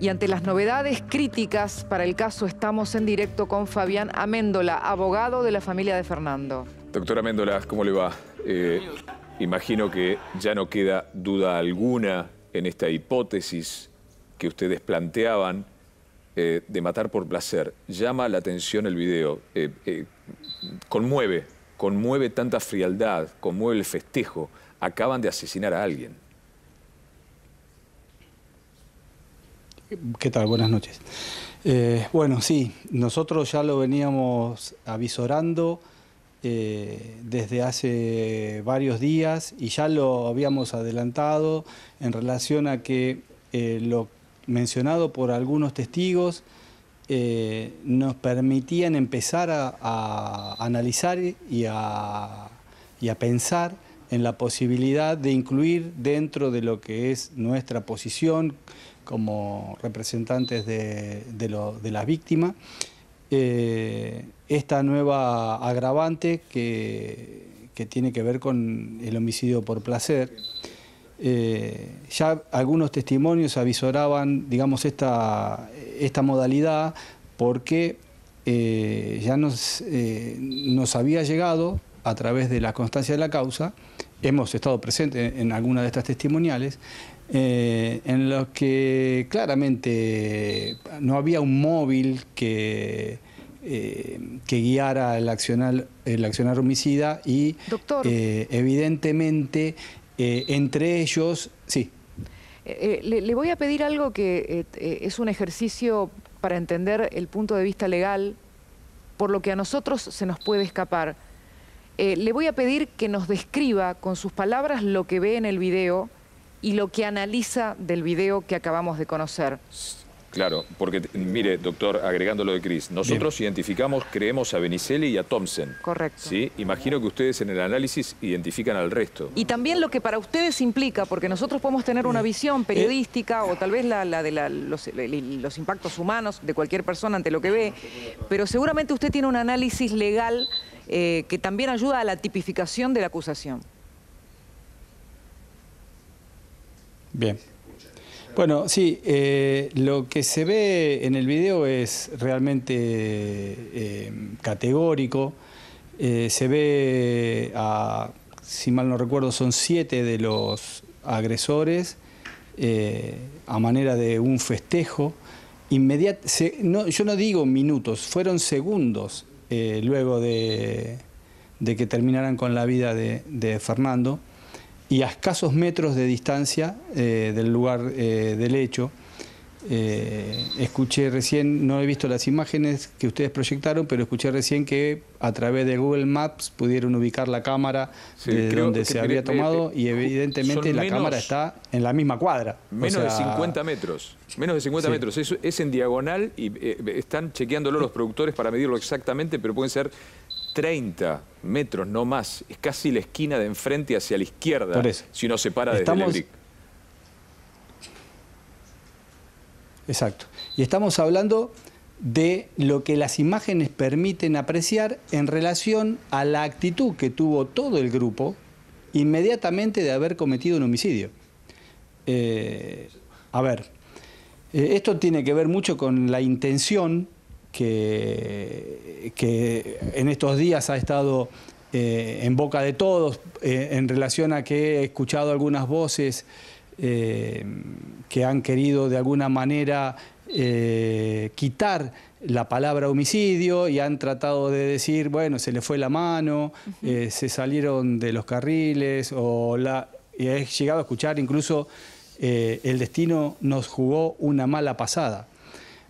Y ante las novedades críticas para el caso, estamos en directo con Fabián Améndola, abogado de la familia de Fernando. Doctor Améndola, ¿cómo le va? Eh, imagino que ya no queda duda alguna en esta hipótesis que ustedes planteaban eh, de matar por placer. Llama la atención el video, eh, conmueve, conmueve tanta frialdad, conmueve el festejo. Acaban de asesinar a alguien. ¿Qué tal? Buenas noches. Eh, bueno, sí, nosotros ya lo veníamos avisorando eh, desde hace varios días y ya lo habíamos adelantado en relación a que eh, lo mencionado por algunos testigos nos permitían empezar a, analizar y a pensar en la posibilidad de incluir dentro de lo que es nuestra posición como representantes de, de, víctimas eh, esta nueva agravante que, tiene que ver con el homicidio por placer. Eh, ya algunos testimonios avisoraban, digamos, esta, modalidad porque eh, ya nos, nos había llegado a través de la constancia de la causa hemos estado presentes en alguna de estas testimoniales, eh, en los que claramente no había un móvil que, eh, que guiara el accionar, el accionar homicida y eh, evidentemente entre ellos, sí. le, voy a pedir algo que es un ejercicio para entender el punto de vista legal, por lo que a nosotros se nos puede escapar. Eh, le voy a pedir que nos describa con sus palabras lo que ve en el video y lo que analiza del video que acabamos de conocer. Claro, porque mire, doctor, agregando lo de Cris, nosotros identificamos, creemos a Benicelli y a Thompson. Correcto. ¿sí? Imagino que ustedes en el análisis identifican al resto. Y también lo que para ustedes implica, porque nosotros podemos tener una eh, visión eh, periodística o tal vez la, de los impactos humanos de cualquier persona ante lo que ve, pero seguramente usted tiene un análisis legal eh, que también ayuda a la tipificación de la acusación. Bien. Bueno, sí, eh, lo que se ve en el video es realmente eh, categórico. se ve, a, si mal no recuerdo, son siete de los agresores a manera de un festejo. yo no digo minutos, fueron segundos eh, luego de, que terminaran con la vida de, Fernando y a escasos metros de distancia eh, del lugar eh, del hecho eh, escuché recién, no he visto las imágenes que ustedes proyectaron, pero escuché recién que a través de Google Maps pudieron ubicar la cámara donde se había eh, tomado eh, y evidentemente la cámara está en la misma cuadra. Menos de 50 metros, menos de 50 metros. Es, en diagonal y están chequeándolo los productores para medirlo exactamente, pero pueden ser 30 metros, no más. Es casi la esquina de enfrente hacia la izquierda, si no se para de desde Exacto. Y estamos hablando de lo que las imágenes permiten apreciar en relación a la actitud que tuvo todo el grupo inmediatamente de haber cometido un homicidio. Eh, a ver, eh, esto tiene que ver mucho con la intención que, que en estos días ha estado eh, en boca de todos en relación a que he escuchado algunas voces eh, que han querido de alguna manera eh, quitar la palabra homicidio y han tratado de decir, bueno, se le fue la mano, eh, se salieron de los carriles, o la, y he llegado a escuchar incluso, el destino nos jugó una mala pasada.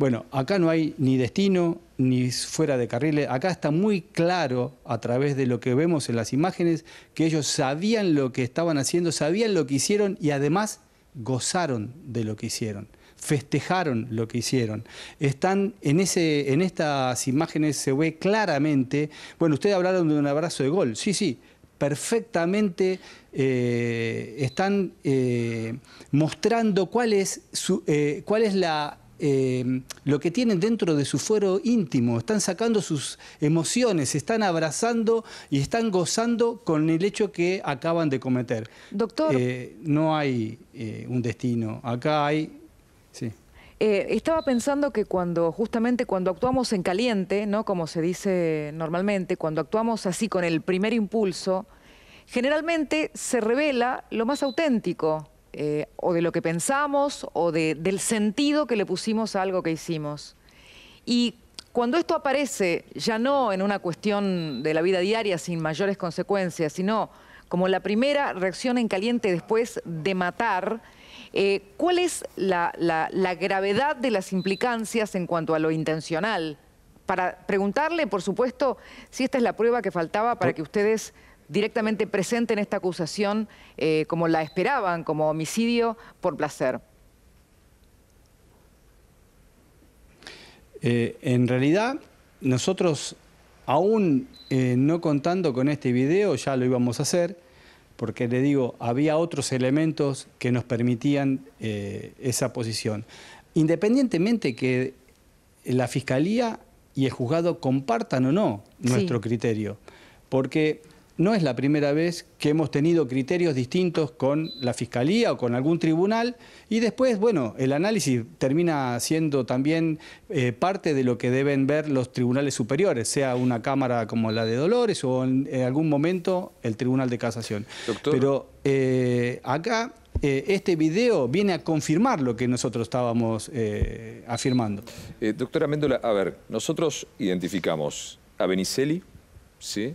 Bueno, acá no hay ni destino ni fuera de carriles. Acá está muy claro a través de lo que vemos en las imágenes que ellos sabían lo que estaban haciendo, sabían lo que hicieron y además gozaron de lo que hicieron, festejaron lo que hicieron. Están en, ese, en estas imágenes se ve claramente, bueno, ustedes hablaron de un abrazo de gol, sí, sí, perfectamente eh, están eh, mostrando cuál es, su, eh, cuál es la eh, lo que tienen dentro de su fuero íntimo, están sacando sus emociones, están abrazando y están gozando con el hecho que acaban de cometer. Doctor. Eh, no hay eh, un destino, acá hay... estaba pensando que cuando, justamente cuando actuamos en caliente, ¿no? como se dice normalmente, cuando actuamos así con el primer impulso, generalmente se revela lo más auténtico, eh, o de lo que pensamos o del sentido que le pusimos a algo que hicimos. Y cuando esto aparece, ya no en una cuestión de la vida diaria sin mayores consecuencias, sino como la primera reacción en caliente después de matar, eh, ¿cuál es la gravedad de las implicancias en cuanto a lo intencional? Para preguntarle, por supuesto, si esta es la prueba que faltaba para que ustedes directamente presente en esta acusación eh, como la esperaban, como homicidio por placer? Eh, en realidad, nosotros, aún eh, no contando con este video, ya lo íbamos a hacer, porque le digo, había otros elementos que nos permitían esa posición. Independientemente que la Fiscalía y el juzgado compartan o no nuestro criterio, porque no es la primera vez que hemos tenido criterios distintos con la Fiscalía o con algún tribunal y después, bueno, el análisis termina siendo también eh, parte de lo que deben ver los tribunales superiores, sea una Cámara como la de Dolores o en, algún momento el Tribunal de Casación. Pero eh, acá eh, este video viene a confirmar lo que nosotros estábamos afirmando. doctora Méndola, a ver, nosotros identificamos a Benicelli, ¿sí?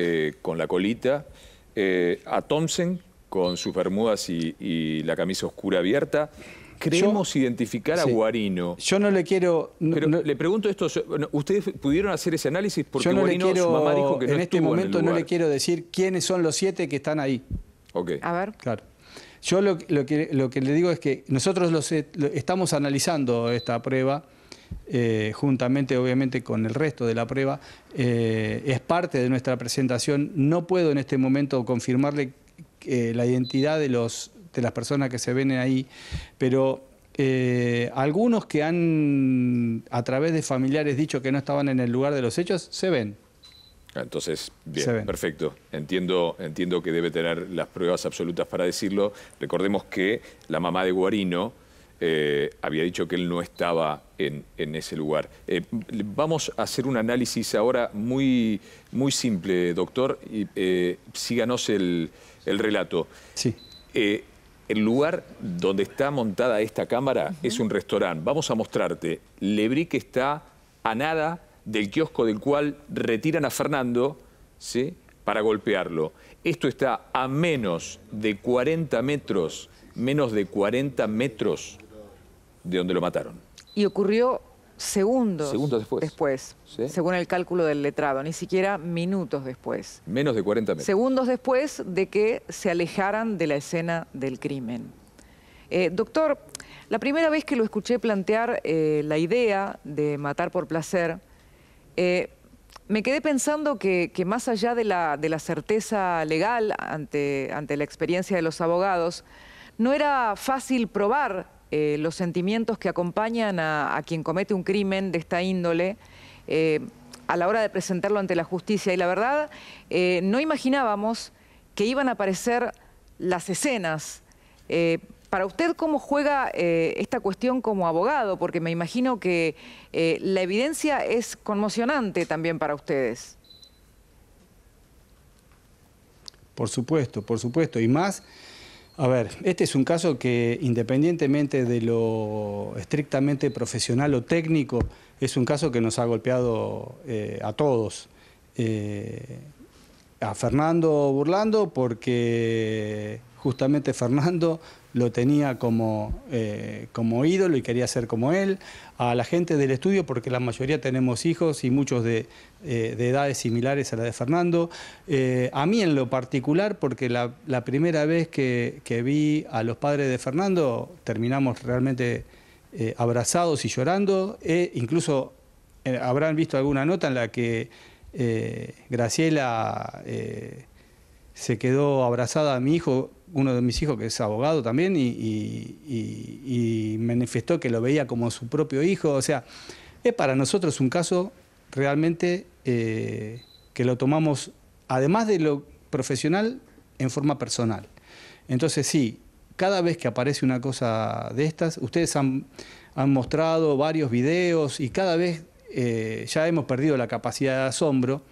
Eh, con la colita, eh, a Thompson con sus bermudas y, la camisa oscura abierta. Creemos identificar a Guarino. Yo no le quiero... Pero le pregunto esto, ¿ustedes pudieron hacer ese análisis? Porque yo no le quiero, mamá dijo que no En este momento no le quiero decir quiénes son los siete que están ahí. Ok. A ver. Claro. Yo lo, que, le digo es que nosotros los, estamos analizando esta prueba eh, juntamente obviamente con el resto de la prueba, eh, es parte de nuestra presentación. No puedo en este momento confirmarle eh, la identidad de, los, de las personas que se ven ahí, pero algunos que han, a través de familiares, dicho que no estaban en el lugar de los hechos, se ven. Ah, entonces, bien, perfecto. Entiendo, entiendo que debe tener las pruebas absolutas para decirlo. Recordemos que la mamá de Guarino eh, había dicho que él no estaba en, ese lugar. Eh, vamos a hacer un análisis ahora muy, muy simple, doctor, y eh, síganos el, relato. Sí. el lugar donde está montada esta cámara es un restaurante. Vamos a mostrarte. Lebrí que está a nada del kiosco del cual retiran a Fernando ¿sí? para golpearlo. Esto está a menos de 40 metros, menos de 40 metros de donde lo mataron. Y ocurrió segundos, segundos después, después según el cálculo del letrado, ni siquiera minutos después. Menos de 40 minutos. Segundos después de que se alejaran de la escena del crimen. Eh, doctor, la primera vez que lo escuché plantear eh, la idea de matar por placer, eh, me quedé pensando que, más allá de la, certeza legal ante, ante la experiencia de los abogados, no era fácil probar eh, los sentimientos que acompañan a, quien comete un crimen de esta índole eh, a la hora de presentarlo ante la justicia. Y la verdad, eh, no imaginábamos que iban a aparecer las escenas. para usted, ¿cómo juega esta cuestión como abogado? Porque me imagino que la evidencia es conmocionante también para ustedes. Por supuesto, por supuesto. Y más a ver, este es un caso que independientemente de lo estrictamente profesional o técnico, es un caso que nos ha golpeado eh, a todos. Eh, a Fernando Burlando porque justamente Fernando lo tenía como, eh, como ídolo y quería ser como él, a la gente del estudio, porque la mayoría tenemos hijos y muchos de, eh, edades similares a la de Fernando, eh, a mí en lo particular, porque la, primera vez que, que, vi a los padres de Fernando, terminamos realmente abrazados y llorando, e incluso habrán visto alguna nota en la que Graciela se quedó abrazada a mi hijo, uno de mis hijos que es abogado también, y, manifestó que lo veía como su propio hijo. O sea, es para nosotros un caso realmente eh, que lo tomamos, además de lo profesional, en forma personal. Entonces sí, cada vez que aparece una cosa de estas, ustedes han, mostrado varios videos y cada vez eh, ya hemos perdido la capacidad de asombro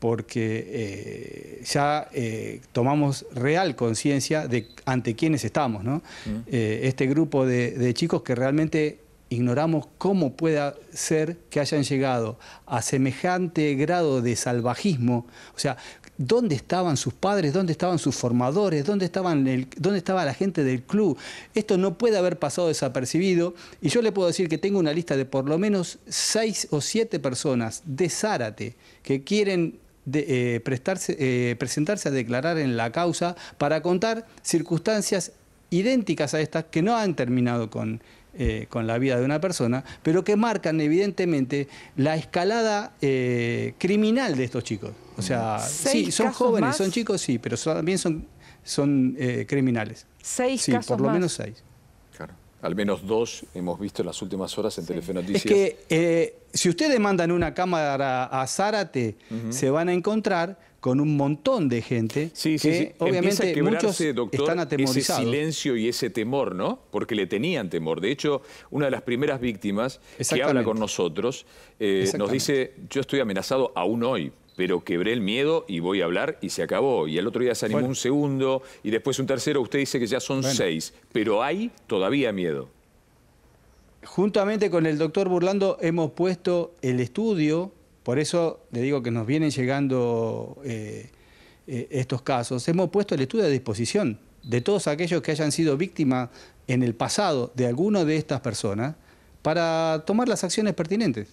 porque eh, ya eh, tomamos real conciencia de ante quiénes estamos, ¿no? Mm. Eh, este grupo de, de, chicos que realmente ignoramos cómo pueda ser que hayan llegado a semejante grado de salvajismo, o sea, ¿dónde estaban sus padres? ¿Dónde estaban sus formadores? ¿Dónde, estaban el, ¿Dónde estaba la gente del club? Esto no puede haber pasado desapercibido y yo le puedo decir que tengo una lista de por lo menos seis o siete personas de Zárate que quieren de, eh, prestarse, eh, presentarse a declarar en la causa para contar circunstancias idénticas a estas que no han terminado con, eh, con la vida de una persona, pero que marcan evidentemente la escalada criminal de estos chicos. O sea, mm. sí, son jóvenes, son chicos, sí, pero también son, son criminales. Seis sí, por lo menos seis. Al menos dos hemos visto en las últimas horas en sí. Noticias. Es que eh, si ustedes mandan una cámara a Zárate, se van a encontrar con un montón de gente sí, que sí, obviamente a muchos doctor, están Ese silencio y ese temor, ¿no? Porque le tenían temor. De hecho, una de las primeras víctimas que habla con nosotros eh, nos dice, yo estoy amenazado aún hoy pero quebré el miedo y voy a hablar y se acabó. Y el otro día se un segundo y después un tercero. Usted dice que ya son seis, pero hay todavía miedo. Juntamente con el doctor Burlando hemos puesto el estudio, por eso le digo que nos vienen llegando eh, eh, estos casos, hemos puesto el estudio a disposición de todos aquellos que hayan sido víctimas en el pasado de alguno de estas personas para tomar las acciones pertinentes.